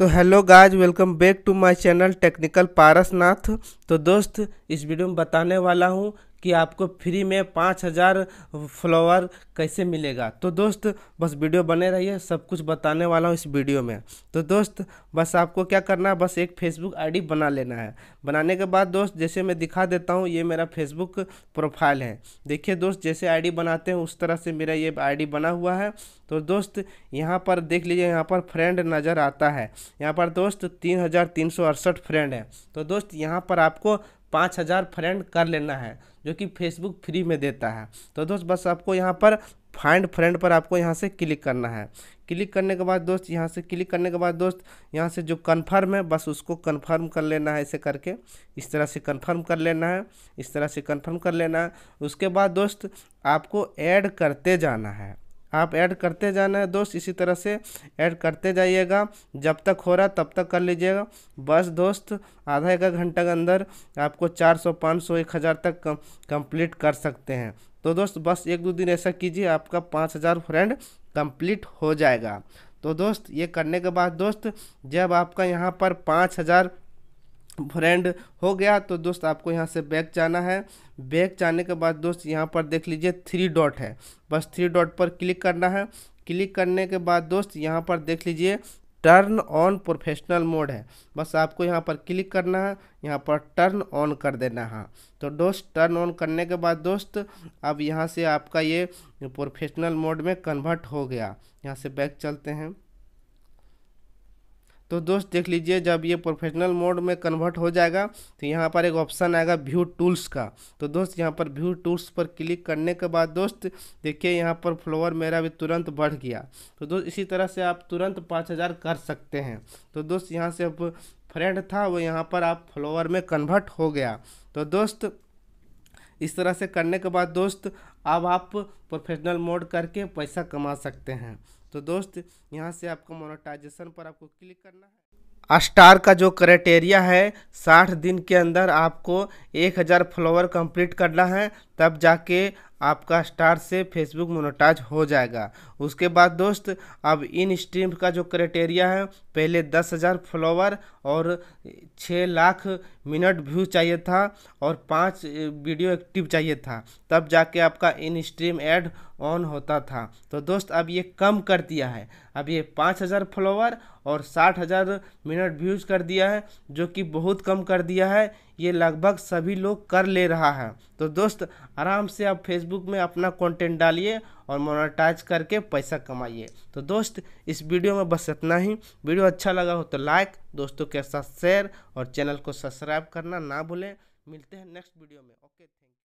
तो हेलो गाज welcome back to my channel technical Parasnath तो दोस्त इस वीडियो में बताने वाला हूँ कि आपको फ्री में पाँच हज़ार फ्लावर कैसे मिलेगा तो दोस्त बस वीडियो बने रहिए सब कुछ बताने वाला हूँ इस वीडियो में तो दोस्त बस आपको क्या करना है बस एक फेसबुक आईडी बना लेना है बनाने के बाद दोस्त जैसे मैं दिखा देता हूँ ये मेरा फेसबुक प्रोफाइल है देखिए दोस्त जैसे आईडी बनाते हैं उस तरह से मेरा ये आई बना हुआ है तो दोस्त यहाँ पर देख लीजिए यहाँ पर फ्रेंड नज़र आता है यहाँ पर दोस्त तीन हज़ार तीन सौ अड़सठ फ्रेंड है तो दोस्त यहाँ पर आप आपको पाँच हज़ार फ्रेंड कर लेना है जो कि फेसबुक फ्री में देता है तो दोस्त बस आपको यहाँ पर फाइंड फ्रेंड पर आपको यहाँ से क्लिक करना है क्लिक करने के बाद दोस्त यहाँ से क्लिक करने के बाद दोस्त यहाँ से जो कन्फर्म है बस उसको कन्फर्म कर लेना है ऐसे करके इस तरह से कन्फर्म कर लेना है इस तरह से कन्फर्म कर लेना है उसके बाद दोस्त आपको ऐड करते जाना है आप ऐड करते जाना है दोस्त इसी तरह से ऐड करते जाइएगा जब तक हो रहा तब तक कर लीजिएगा बस दोस्त आधा एक घंटा के अंदर आपको 400 500 हज़ार तक कम कंप्लीट कर सकते हैं तो दोस्त बस एक दो दिन ऐसा कीजिए आपका 5000 फ्रेंड कंप्लीट हो जाएगा तो दोस्त ये करने के बाद दोस्त जब आपका यहाँ पर पाँच हज़ार फ्रेंड हो गया तो दोस्त आपको यहाँ से बैक जाना है बैक जाने के बाद दोस्त यहाँ पर देख लीजिए थ्री डॉट है बस थ्री डॉट पर क्लिक करना है क्लिक करने के बाद दोस्त यहाँ पर देख लीजिए टर्न ऑन प्रोफेशनल मोड है बस आपको यहाँ पर क्लिक करना है यहाँ पर टर्न ऑन कर देना है तो दोस्त टर्न ऑन करने के बाद दोस्त अब यहाँ से आपका ये प्रोफेशनल मोड में कन्वर्ट हो गया यहाँ से बैक चलते हैं तो दोस्त देख लीजिए जब ये प्रोफेशनल मोड में कन्वर्ट हो जाएगा तो यहाँ पर एक ऑप्शन आएगा व्यू टूल्स का तो दोस्त यहाँ पर व्यू टूल्स पर क्लिक करने के बाद दोस्त देखिए यहाँ पर फ्लोवर मेरा भी तुरंत बढ़ गया तो दोस्त इसी तरह से आप तुरंत पाँच हज़ार कर सकते हैं तो दोस्त यहाँ से अब फ्रेंड था वो यहाँ पर आप फ्लोवर में कन्वर्ट हो गया तो दोस्त इस तरह से करने के बाद दोस्त अब आप प्रोफेशनल मोड करके पैसा कमा सकते हैं तो दोस्त यहाँ से आपको मोनोटाइजेशन पर आपको क्लिक करना है स्टार का जो क्राइटेरिया है साठ दिन के अंदर आपको एक हज़ार फ्लोवर कंप्लीट करना है तब जाके आपका स्टार से फेसबुक मोनोटाइज हो जाएगा उसके बाद दोस्त अब इन स्ट्रीम का जो क्राइटेरिया है पहले दस हज़ार फॉलोवर और छः लाख मिनट व्यू चाहिए था और पाँच वीडियो एक्टिव चाहिए था तब जाके आपका इन स्ट्रीम एड ऑन होता था तो दोस्त अब ये कम कर दिया है अब ये पाँच हज़ार फॉलोवर और साठ हज़ार मिनट व्यूज़ कर दिया है जो कि बहुत कम कर दिया है ये लगभग सभी लोग कर ले रहा है तो दोस्त आराम से आप फेसबुक में अपना कंटेंट डालिए और मोनेटाइज करके पैसा कमाइए तो दोस्त इस वीडियो में बस इतना ही वीडियो अच्छा लगा हो तो लाइक दोस्तों के साथ शेयर और चैनल को सब्सक्राइब करना ना भूलें मिलते हैं नेक्स्ट वीडियो में ओके थैंक